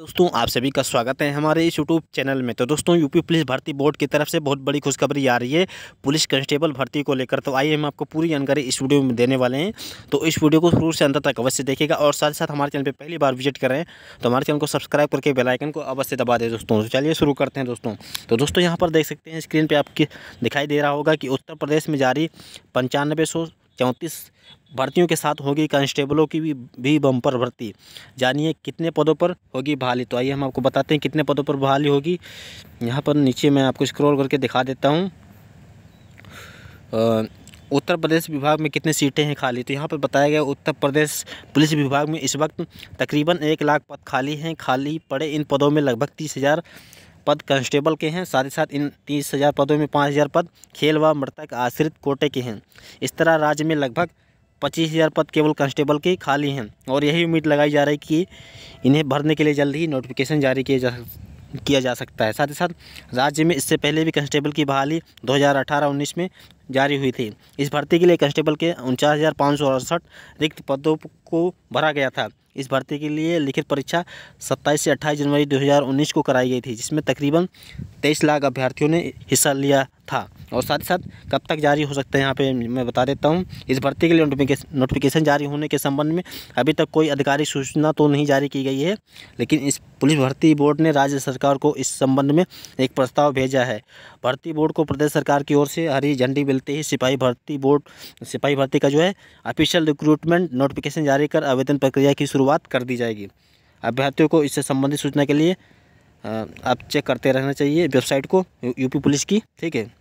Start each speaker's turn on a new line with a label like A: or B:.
A: दोस्तों आप सभी का स्वागत है हमारे इस यूट्यूब चैनल में तो दोस्तों यूपी पुलिस भर्ती बोर्ड की तरफ से बहुत बड़ी खुशखबरी आ रही है पुलिस कांस्टेबल भर्ती को लेकर तो आइए हम आपको पूरी जानकारी इस वीडियो में देने वाले हैं तो इस वीडियो को शुरू से अंत तक अवश्य देखेगा और साथ ही साथ हमारे चैनल पर पहली बार विजिट करें तो हमारे चैनल को सब्सक्राइब करके बेलाइकन को अवश्य दबा दें दोस्तों तो चलिए शुरू करते हैं दोस्तों तो दोस्तों यहाँ पर देख सकते हैं स्क्रीन पर आपकी दिखाई दे रहा होगा कि उत्तर प्रदेश में जारी पंचानवे सौ चौंतीस भर्तियों के साथ होगी कांस्टेबलों की भी भी बम्पर भर्ती जानिए कितने पदों पर होगी बहाली तो आइए हम आपको बताते हैं कितने पदों पर बहाली होगी यहाँ पर नीचे मैं आपको स्क्रॉल करके दिखा देता हूँ उत्तर प्रदेश विभाग में कितनी सीटें हैं खाली तो यहाँ पर बताया गया उत्तर प्रदेश पुलिस विभाग में इस वक्त तकरीबन एक लाख पद खाली हैं खाली पड़े इन पदों में लगभग तीस हज़ार पद कांस्टेबल के हैं साथ ही साथ इन तीस हज़ार पदों में पाँच हज़ार पद खेल व मृतक आश्रित कोटे के हैं इस तरह राज्य में लगभग पच्चीस हज़ार पद केवल कांस्टेबल के खाली हैं और यही उम्मीद लगाई जा रही है कि इन्हें भरने के लिए जल्द ही नोटिफिकेशन जारी किए जा किया जा सकता है साथ ही साथ राज्य में इससे पहले भी कांस्टेबल की बहाली 2018-19 में जारी हुई थी इस भर्ती के लिए कांस्टेबल के उनचास रिक्त पदों को भरा गया था इस भर्ती के लिए लिखित परीक्षा 27 से 28 जनवरी 2019 को कराई गई थी जिसमें तकरीबन 23 लाख अभ्यर्थियों ने हिस्सा लिया था और साथ ही साथ कब तक जारी हो सकता है यहाँ पे मैं बता देता हूँ इस भर्ती के लिए नोटिफिकेशन नोटिफिकेशन जारी होने के संबंध में अभी तक कोई आधिकारिक सूचना तो नहीं जारी की गई है लेकिन इस पुलिस भर्ती बोर्ड ने राज्य सरकार को इस संबंध में एक प्रस्ताव भेजा है भर्ती बोर्ड को प्रदेश सरकार की ओर से हरी झंडी मिलते ही सिपाही भर्ती बोर्ड सिपाही भर्ती का जो है ऑफिशियल रिक्रूटमेंट नोटिफिकेशन जारी कर आवेदन प्रक्रिया की शुरुआत कर दी जाएगी अभ्यर्थियों को इससे संबंधित सूचना के लिए आप चेक करते रहना चाहिए वेबसाइट को यूपी पुलिस की ठीक है